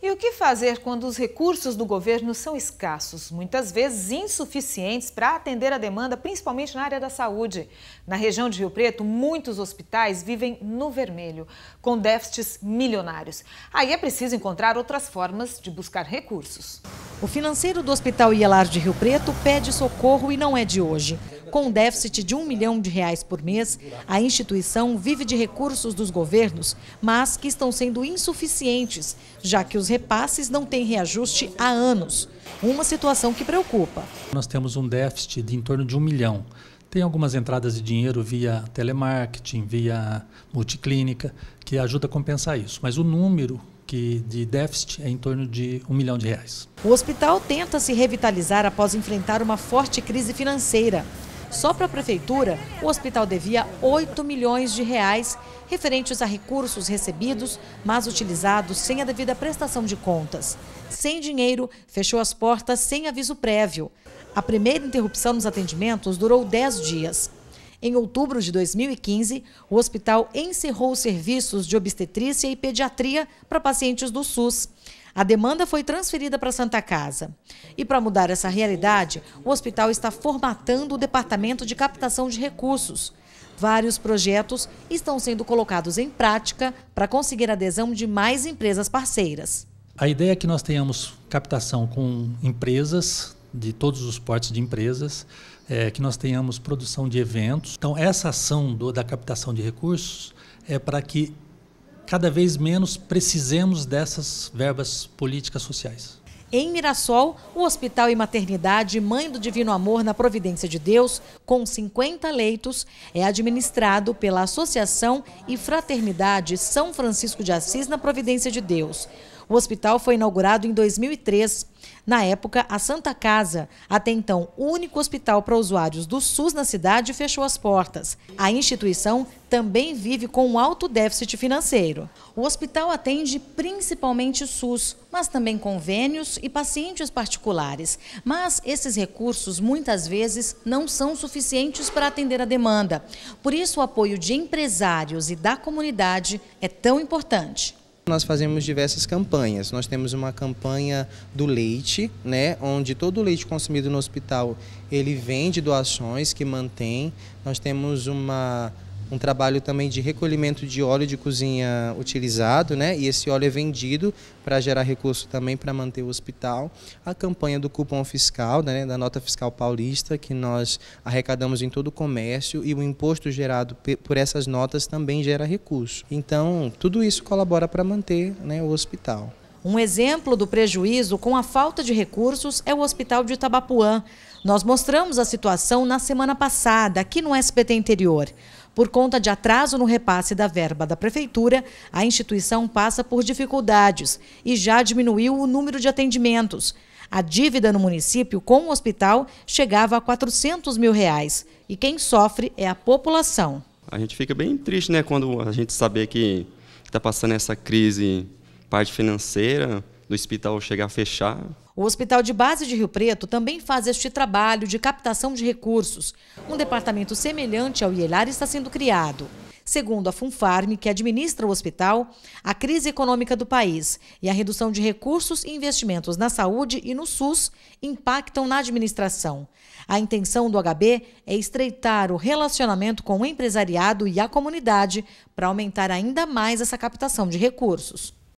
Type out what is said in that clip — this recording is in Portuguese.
E o que fazer quando os recursos do governo são escassos, muitas vezes insuficientes para atender a demanda, principalmente na área da saúde? Na região de Rio Preto, muitos hospitais vivem no vermelho, com déficits milionários. Aí é preciso encontrar outras formas de buscar recursos. O financeiro do Hospital Ielar de Rio Preto pede socorro e não é de hoje. Com um déficit de um milhão de reais por mês, a instituição vive de recursos dos governos, mas que estão sendo insuficientes, já que os repasses não têm reajuste há anos. Uma situação que preocupa. Nós temos um déficit de em torno de um milhão. Tem algumas entradas de dinheiro via telemarketing, via multiclínica, que ajuda a compensar isso. Mas o número que de déficit é em torno de um milhão de reais. O hospital tenta se revitalizar após enfrentar uma forte crise financeira. Só para a prefeitura, o hospital devia 8 milhões de reais referentes a recursos recebidos, mas utilizados sem a devida prestação de contas. Sem dinheiro, fechou as portas sem aviso prévio. A primeira interrupção nos atendimentos durou 10 dias. Em outubro de 2015, o hospital encerrou os serviços de obstetrícia e pediatria para pacientes do SUS. A demanda foi transferida para a Santa Casa. E para mudar essa realidade, o hospital está formatando o Departamento de Captação de Recursos. Vários projetos estão sendo colocados em prática para conseguir adesão de mais empresas parceiras. A ideia é que nós tenhamos captação com empresas de todos os portes de empresas, é, que nós tenhamos produção de eventos. Então, essa ação do, da captação de recursos é para que cada vez menos precisemos dessas verbas políticas sociais. Em Mirassol, o Hospital e Maternidade Mãe do Divino Amor na Providência de Deus, com 50 leitos, é administrado pela Associação e Fraternidade São Francisco de Assis na Providência de Deus. O hospital foi inaugurado em 2003. Na época, a Santa Casa, até então único hospital para usuários do SUS na cidade, fechou as portas. A instituição também vive com um alto déficit financeiro. O hospital atende principalmente SUS, mas também convênios e pacientes particulares. Mas esses recursos muitas vezes não são suficientes para atender a demanda. Por isso, o apoio de empresários e da comunidade é tão importante. Nós fazemos diversas campanhas. Nós temos uma campanha do leite, né, onde todo o leite consumido no hospital ele vende doações que mantém. Nós temos uma um trabalho também de recolhimento de óleo de cozinha utilizado, né? E esse óleo é vendido para gerar recurso também para manter o hospital. A campanha do cupom fiscal, né? da nota fiscal paulista, que nós arrecadamos em todo o comércio e o imposto gerado por essas notas também gera recurso. Então, tudo isso colabora para manter né, o hospital. Um exemplo do prejuízo com a falta de recursos é o Hospital de Itabapuã. Nós mostramos a situação na semana passada, aqui no SPT Interior. Por conta de atraso no repasse da verba da Prefeitura, a instituição passa por dificuldades e já diminuiu o número de atendimentos. A dívida no município com o hospital chegava a 400 mil reais e quem sofre é a população. A gente fica bem triste né, quando a gente saber que está passando essa crise parte financeira do hospital chegar a fechar. O Hospital de Base de Rio Preto também faz este trabalho de captação de recursos. Um departamento semelhante ao IELAR está sendo criado. Segundo a Funfarm, que administra o hospital, a crise econômica do país e a redução de recursos e investimentos na saúde e no SUS impactam na administração. A intenção do HB é estreitar o relacionamento com o empresariado e a comunidade para aumentar ainda mais essa captação de recursos.